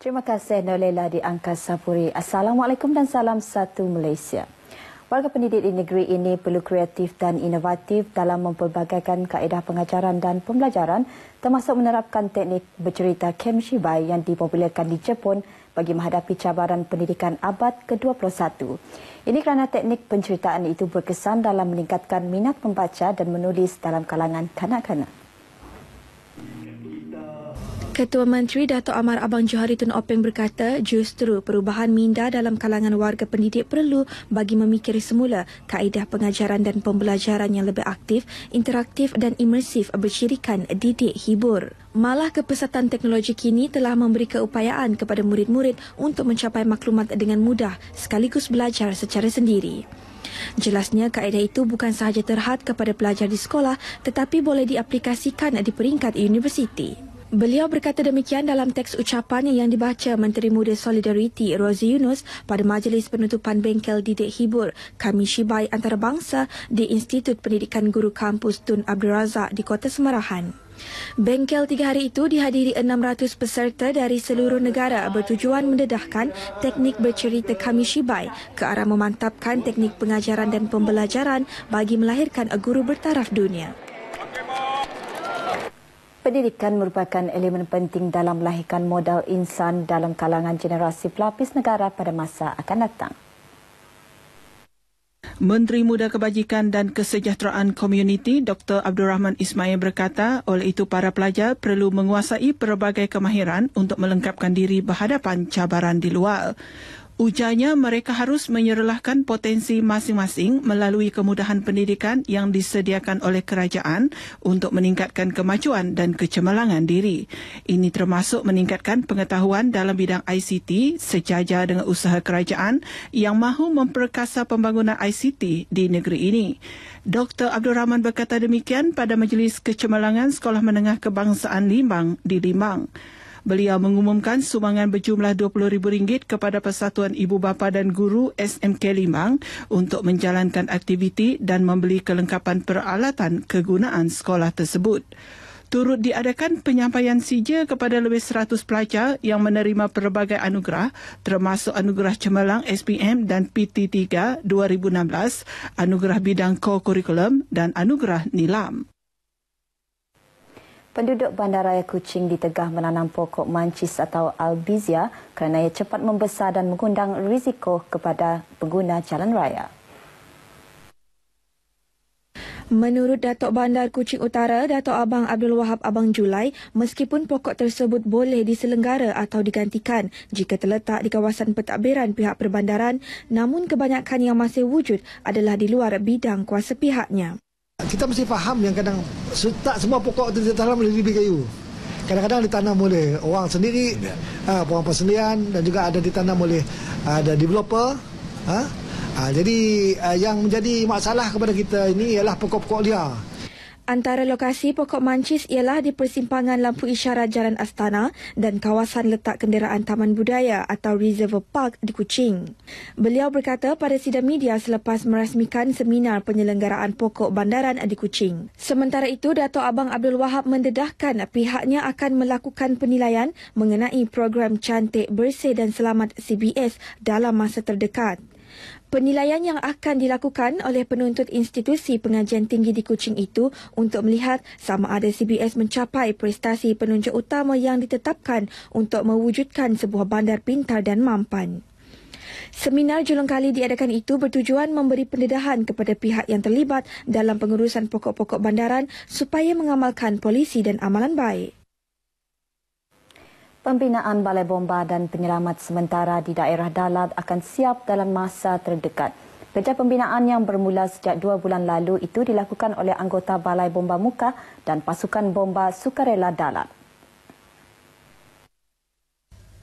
Terima kasih Nolela di Angkasa Puri. Assalamualaikum dan salam satu Malaysia. Warga pendidik di negeri ini perlu kreatif dan inovatif dalam memperbagaikan kaedah pengajaran dan pembelajaran termasuk menerapkan teknik bercerita Kemshibai yang dipopularkan di Jepun bagi menghadapi cabaran pendidikan abad ke-21. Ini kerana teknik penceritaan itu berkesan dalam meningkatkan minat membaca dan menulis dalam kalangan kanak-kanak. Ketua Menteri Dato' Amar Abang Johari Tun Openg berkata justru perubahan minda dalam kalangan warga pendidik perlu bagi memikir semula kaedah pengajaran dan pembelajaran yang lebih aktif, interaktif dan imersif bercirikan didik hibur. Malah kepesatan teknologi kini telah memberi keupayaan kepada murid-murid untuk mencapai maklumat dengan mudah sekaligus belajar secara sendiri. Jelasnya kaedah itu bukan sahaja terhad kepada pelajar di sekolah tetapi boleh diaplikasikan di peringkat universiti. Beliau berkata demikian dalam teks ucapannya yang dibaca Menteri Muda Solidariti Rozi Yunus pada majlis penutupan bengkel didik hibur Kami Shibai Antarabangsa di Institut Pendidikan Guru Kampus Tun Abdul Razak di Kota Semarahan. Bengkel tiga hari itu dihadiri 600 peserta dari seluruh negara bertujuan mendedahkan teknik bercerita kami Shibai ke arah memantapkan teknik pengajaran dan pembelajaran bagi melahirkan guru bertaraf dunia. Pendidikan merupakan elemen penting dalam melahirkan modal insan dalam kalangan generasi pelapis negara pada masa akan datang. Menteri Muda Kebajikan dan Kesejahteraan Komuniti Dr. Abdul Rahman Ismail berkata, oleh itu para pelajar perlu menguasai berbagai kemahiran untuk melengkapkan diri berhadapan cabaran di luar. Ujarnya mereka harus menyerlahkan potensi masing-masing melalui kemudahan pendidikan yang disediakan oleh kerajaan untuk meningkatkan kemajuan dan kecemerlangan diri. Ini termasuk meningkatkan pengetahuan dalam bidang ICT sejajar dengan usaha kerajaan yang mahu memperkasa pembangunan ICT di negeri ini. Dr. Abdul Rahman berkata demikian pada Majlis Kecemerlangan Sekolah Menengah Kebangsaan Limbang di Limbang. Beliau mengumumkan sumbangan berjumlah RM20,000 kepada Persatuan Ibu Bapa dan Guru SMK Limbang untuk menjalankan aktiviti dan membeli kelengkapan peralatan kegunaan sekolah tersebut. Turut diadakan penyampaian sija kepada lebih 100 pelajar yang menerima pelbagai anugerah termasuk anugerah cemerlang SPM dan PT3 2016, anugerah bidang co-curriculum dan anugerah NILAM. Penduduk Bandaraya Kuching ditegah menanam pokok mancis atau albizia kerana ia cepat membesar dan mengundang risiko kepada pengguna jalan raya. Menurut Datuk Bandar Kuching Utara, Datuk Abang Abdul Wahab Abang Julai, meskipun pokok tersebut boleh diselenggara atau digantikan jika terletak di kawasan pentadbiran pihak perbandaran, namun kebanyakan yang masih wujud adalah di luar bidang kuasa pihaknya. Kita mesti faham yang kadang tak semua pokok itu ditanam oleh bibi kayu. Kadang-kadang ditanam oleh orang sendiri, ya. uh, orang persendirian dan juga ada ditanam oleh ah, ada uh, developer. Uh, uh, jadi yang menjadi masalah kepada kita ini ialah pokok-pokok liar. Antara lokasi pokok mancis ialah di persimpangan lampu isyarat Jalan Astana dan kawasan letak kenderaan Taman Budaya atau Reserve Park di Kuching. Beliau berkata pada sidang media selepas merasmikan seminar penyelenggaraan pokok bandaran di Kuching. Sementara itu, Dato' Abang Abdul Wahab mendedahkan pihaknya akan melakukan penilaian mengenai program cantik bersih dan selamat CBS dalam masa terdekat. Penilaian yang akan dilakukan oleh penuntut institusi pengajian tinggi di Kuching itu untuk melihat sama ada CBS mencapai prestasi penunjuk utama yang ditetapkan untuk mewujudkan sebuah bandar pintar dan mampan. Seminar julung kali diadakan itu bertujuan memberi pendedahan kepada pihak yang terlibat dalam pengurusan pokok-pokok bandaran supaya mengamalkan polisi dan amalan baik. Pembinaan balai bomba dan penyelamat sementara di daerah Dalat akan siap dalam masa terdekat. Kerja pembinaan yang bermula sejak dua bulan lalu itu dilakukan oleh anggota balai bomba muka dan pasukan bomba sukarela Dalat.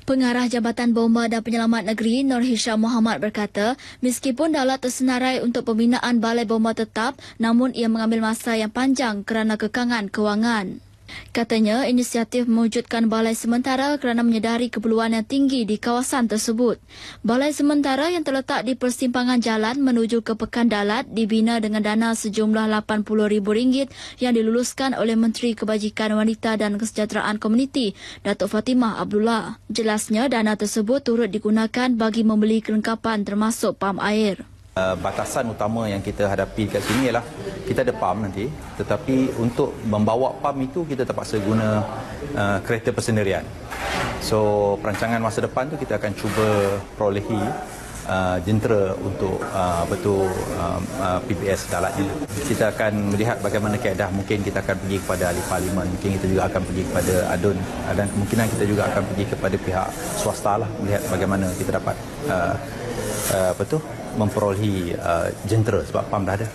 Pengarah Jabatan Bomba dan Penyelamat Negeri Nur Hisham Muhammad berkata, meskipun Dalat tersenarai untuk pembinaan balai bomba tetap, namun ia mengambil masa yang panjang kerana kekangan kewangan. Katanya inisiatif mewujudkan balai sementara kerana menyedari keperluan yang tinggi di kawasan tersebut. Balai sementara yang terletak di persimpangan jalan menuju ke Pekan Dalat dibina dengan dana sejumlah RM80,000 yang diluluskan oleh Menteri Kebajikan Wanita dan Kesejahteraan Komuniti, Datuk Fatimah Abdullah. Jelasnya dana tersebut turut digunakan bagi membeli kelengkapan termasuk pam air. Uh, batasan utama yang kita hadapi dekat sini ialah kita ada pam nanti tetapi untuk membawa pam itu kita terpaksa guna uh, kereta persendirian. So perancangan masa depan tu kita akan cuba perolehi Uh, jentera untuk uh, betul um, uh, uh, PPS dalatnya. Kita akan melihat bagaimana keadaan mungkin kita akan pergi kepada ahli parlimen, mungkin kita juga akan pergi kepada ADUN uh, dan kemungkinan kita juga akan pergi kepada pihak swasta lah melihat bagaimana kita dapat uh, uh, betul memperolehi uh, jentera sebab PAM dah ada.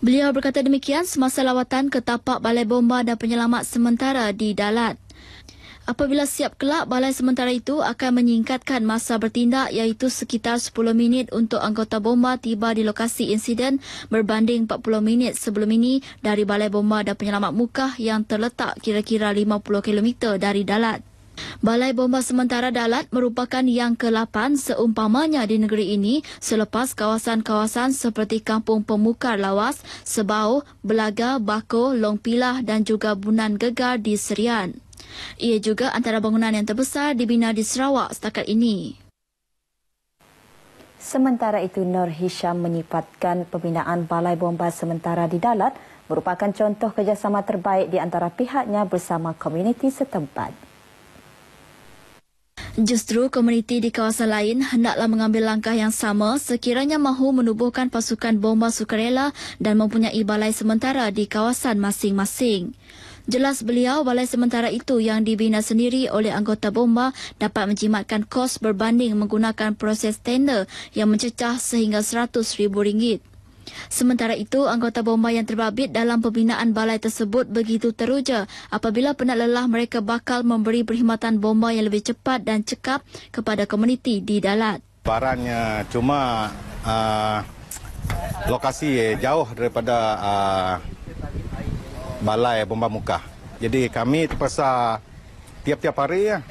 Beliau berkata demikian semasa lawatan ke tapak Balai Bomba dan Penyelamat Sementara di Dalat. Apabila siap kelak, balai sementara itu akan menyingkatkan masa bertindak iaitu sekitar 10 minit untuk anggota bomba tiba di lokasi insiden berbanding 40 minit sebelum ini dari balai bomba dan penyelamat muka yang terletak kira-kira 50 km dari Dalat. Balai Bomba Sementara Dalat merupakan yang ke-8 seumpamanya di negeri ini selepas kawasan-kawasan seperti Kampung Pemukar Lawas, Sebau, Belaga, Bako, Long Pilah dan juga Bunan Gegar di Serian. Ia juga antara bangunan yang terbesar dibina di Sarawak setakat ini. Sementara itu, Nur Hisham menyifatkan pembinaan Balai Bomba Sementara di Dalat merupakan contoh kerjasama terbaik di antara pihaknya bersama komuniti setempat. Justru komuniti di kawasan lain hendaklah mengambil langkah yang sama sekiranya mahu menubuhkan pasukan bomba sukarela dan mempunyai balai sementara di kawasan masing-masing. Jelas beliau balai sementara itu yang dibina sendiri oleh anggota bomba dapat menjimatkan kos berbanding menggunakan proses tender yang mencecah sehingga rm ringgit. Sementara itu, anggota bomba yang terbabit dalam pembinaan balai tersebut begitu teruja apabila penat lelah mereka bakal memberi perkhidmatan bomba yang lebih cepat dan cekap kepada komuniti di Dalat. Barannya cuma uh, lokasi jauh daripada uh, balai bomba muka. Jadi kami terpaksa tiap-tiap hari ya,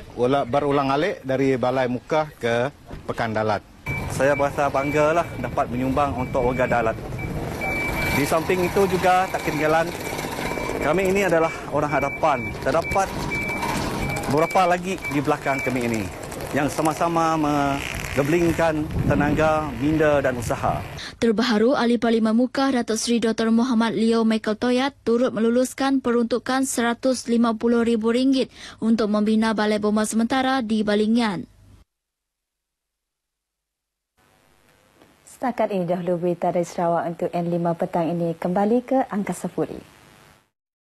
berulang-alik dari balai muka ke Pekan Dalat saya berasa bangga lah dapat menyumbang untuk warga Dalat. Di samping itu juga tak ketinggalan, kami ini adalah orang hadapan. Terdapat beberapa lagi di belakang kami ini yang sama-sama menggeblingkan tenaga, minda dan usaha. Terbaru, Ahli Parlimen Mukah Datuk Seri Dr. Muhammad Leo Michael Toyat turut meluluskan peruntukan RM150,000 untuk membina balai bomba sementara di Balingan. Setakat ini dahulu berita dari Sarawak untuk N5 petang ini kembali ke Angkasa Puri.